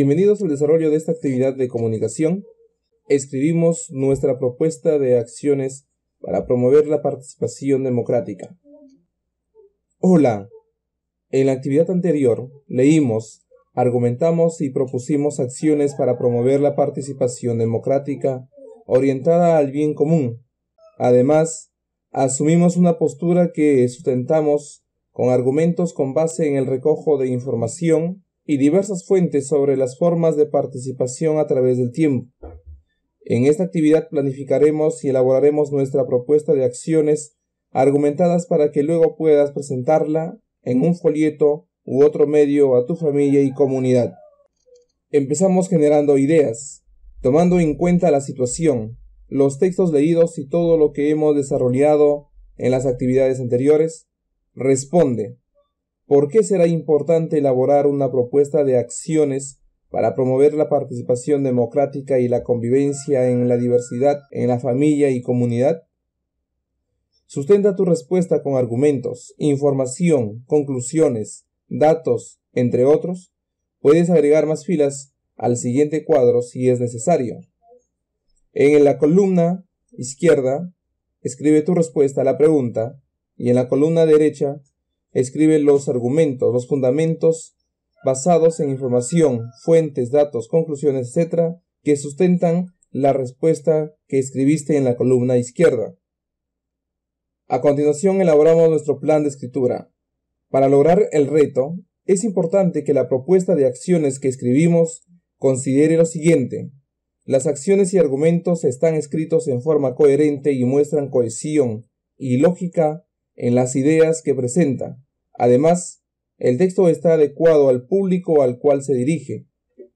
Bienvenidos al desarrollo de esta actividad de comunicación. Escribimos nuestra propuesta de acciones para promover la participación democrática. Hola. En la actividad anterior leímos, argumentamos y propusimos acciones para promover la participación democrática orientada al bien común. Además, asumimos una postura que sustentamos con argumentos con base en el recojo de información y diversas fuentes sobre las formas de participación a través del tiempo. En esta actividad planificaremos y elaboraremos nuestra propuesta de acciones argumentadas para que luego puedas presentarla en un folleto u otro medio a tu familia y comunidad. Empezamos generando ideas, tomando en cuenta la situación, los textos leídos y todo lo que hemos desarrollado en las actividades anteriores. Responde. ¿Por qué será importante elaborar una propuesta de acciones para promover la participación democrática y la convivencia en la diversidad en la familia y comunidad? Sustenta tu respuesta con argumentos, información, conclusiones, datos, entre otros. Puedes agregar más filas al siguiente cuadro si es necesario. En la columna izquierda, escribe tu respuesta a la pregunta y en la columna derecha, escribe los argumentos, los fundamentos basados en información, fuentes, datos, conclusiones, etc., que sustentan la respuesta que escribiste en la columna izquierda. A continuación elaboramos nuestro plan de escritura. Para lograr el reto, es importante que la propuesta de acciones que escribimos considere lo siguiente. Las acciones y argumentos están escritos en forma coherente y muestran cohesión y lógica en las ideas que presenta. Además, el texto está adecuado al público al cual se dirige.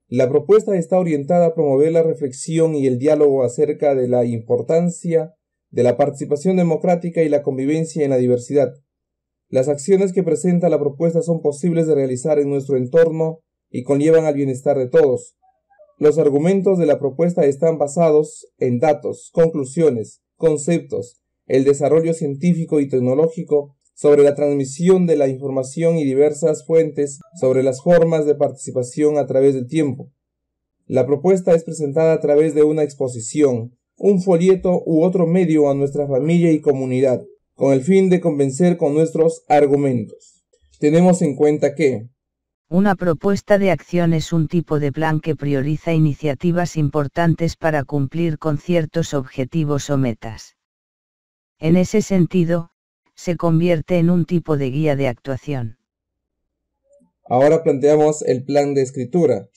La propuesta está orientada a promover la reflexión y el diálogo acerca de la importancia de la participación democrática y la convivencia en la diversidad. Las acciones que presenta la propuesta son posibles de realizar en nuestro entorno y conllevan al bienestar de todos. Los argumentos de la propuesta están basados en datos, conclusiones, conceptos, el desarrollo científico y tecnológico, sobre la transmisión de la información y diversas fuentes, sobre las formas de participación a través del tiempo. La propuesta es presentada a través de una exposición, un folleto u otro medio a nuestra familia y comunidad, con el fin de convencer con nuestros argumentos. Tenemos en cuenta que una propuesta de acción es un tipo de plan que prioriza iniciativas importantes para cumplir con ciertos objetivos o metas. En ese sentido, se convierte en un tipo de guía de actuación. Ahora planteamos el plan de escritura.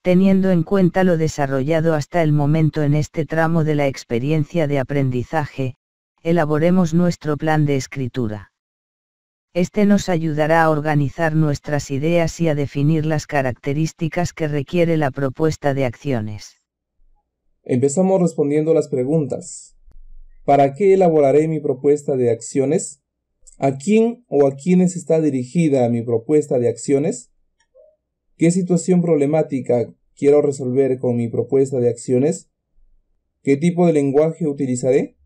Teniendo en cuenta lo desarrollado hasta el momento en este tramo de la experiencia de aprendizaje, elaboremos nuestro plan de escritura. Este nos ayudará a organizar nuestras ideas y a definir las características que requiere la propuesta de acciones. Empezamos respondiendo las preguntas. ¿Para qué elaboraré mi propuesta de acciones? ¿A quién o a quiénes está dirigida mi propuesta de acciones? ¿Qué situación problemática quiero resolver con mi propuesta de acciones? ¿Qué tipo de lenguaje utilizaré?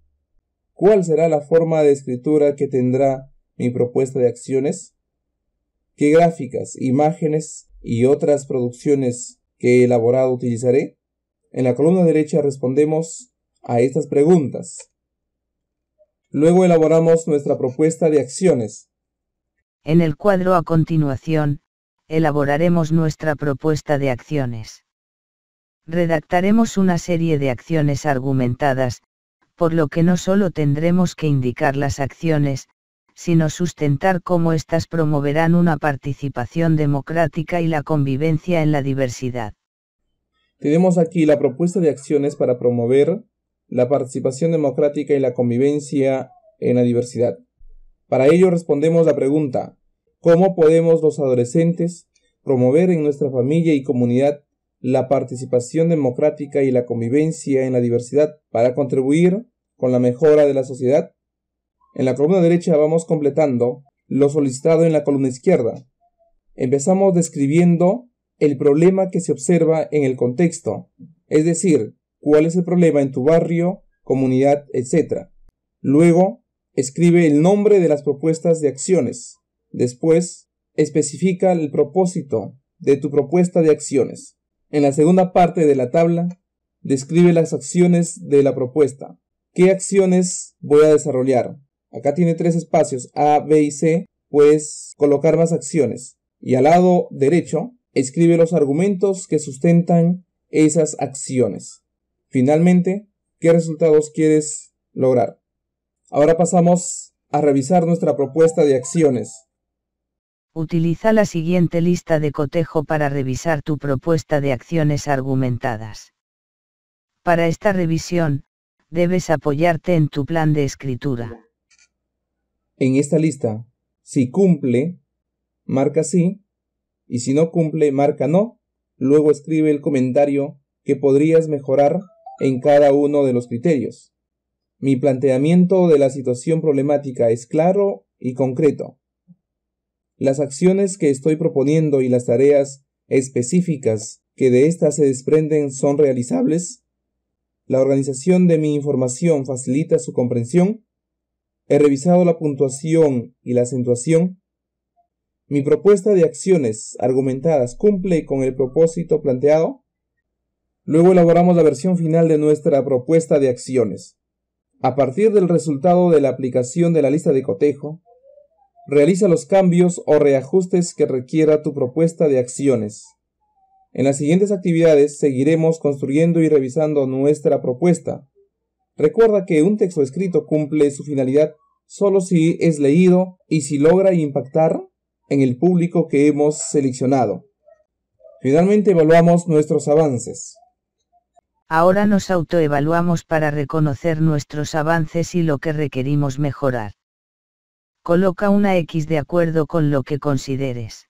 ¿Cuál será la forma de escritura que tendrá mi propuesta de acciones? ¿Qué gráficas, imágenes y otras producciones que he elaborado utilizaré? En la columna derecha respondemos a estas preguntas. Luego elaboramos nuestra propuesta de acciones. En el cuadro a continuación, elaboraremos nuestra propuesta de acciones. Redactaremos una serie de acciones argumentadas, por lo que no solo tendremos que indicar las acciones, sino sustentar cómo éstas promoverán una participación democrática y la convivencia en la diversidad. Tenemos aquí la propuesta de acciones para promover la participación democrática y la convivencia en la diversidad. Para ello respondemos la pregunta, ¿cómo podemos los adolescentes promover en nuestra familia y comunidad la participación democrática y la convivencia en la diversidad para contribuir con la mejora de la sociedad? En la columna derecha vamos completando lo solicitado en la columna izquierda. Empezamos describiendo el problema que se observa en el contexto, es decir, cuál es el problema en tu barrio, comunidad, etc. Luego, escribe el nombre de las propuestas de acciones. Después, especifica el propósito de tu propuesta de acciones. En la segunda parte de la tabla, describe las acciones de la propuesta. ¿Qué acciones voy a desarrollar? Acá tiene tres espacios, A, B y C. Puedes colocar más acciones. Y al lado derecho, escribe los argumentos que sustentan esas acciones. Finalmente, ¿qué resultados quieres lograr? Ahora pasamos a revisar nuestra propuesta de acciones. Utiliza la siguiente lista de cotejo para revisar tu propuesta de acciones argumentadas. Para esta revisión, debes apoyarte en tu plan de escritura. En esta lista, si cumple, marca sí, y si no cumple, marca no. Luego escribe el comentario que podrías mejorar en cada uno de los criterios. Mi planteamiento de la situación problemática es claro y concreto. Las acciones que estoy proponiendo y las tareas específicas que de éstas se desprenden son realizables. La organización de mi información facilita su comprensión. He revisado la puntuación y la acentuación. Mi propuesta de acciones argumentadas cumple con el propósito planteado. Luego elaboramos la versión final de nuestra propuesta de acciones. A partir del resultado de la aplicación de la lista de cotejo, realiza los cambios o reajustes que requiera tu propuesta de acciones. En las siguientes actividades seguiremos construyendo y revisando nuestra propuesta. Recuerda que un texto escrito cumple su finalidad solo si es leído y si logra impactar en el público que hemos seleccionado. Finalmente evaluamos nuestros avances. Ahora nos autoevaluamos para reconocer nuestros avances y lo que requerimos mejorar. Coloca una X de acuerdo con lo que consideres.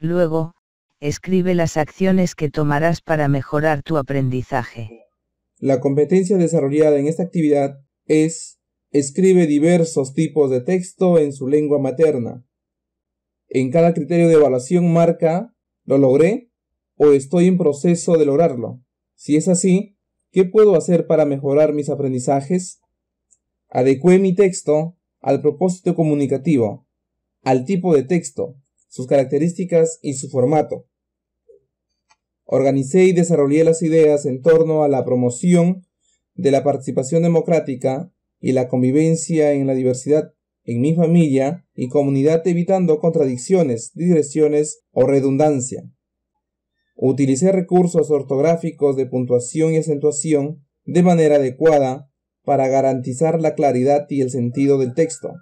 Luego, escribe las acciones que tomarás para mejorar tu aprendizaje. La competencia desarrollada en esta actividad es escribe diversos tipos de texto en su lengua materna. En cada criterio de evaluación marca ¿lo logré o estoy en proceso de lograrlo? Si es así, ¿qué puedo hacer para mejorar mis aprendizajes? Adecué mi texto al propósito comunicativo, al tipo de texto, sus características y su formato. Organicé y desarrollé las ideas en torno a la promoción de la participación democrática y la convivencia en la diversidad en mi familia y comunidad evitando contradicciones, digresiones o redundancia. Utilicé recursos ortográficos de puntuación y acentuación de manera adecuada para garantizar la claridad y el sentido del texto.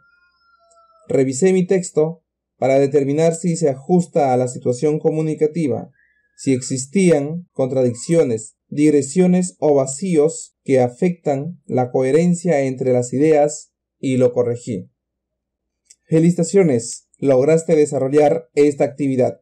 Revisé mi texto para determinar si se ajusta a la situación comunicativa, si existían contradicciones, digresiones o vacíos que afectan la coherencia entre las ideas y lo corregí. Felicitaciones, lograste desarrollar esta actividad.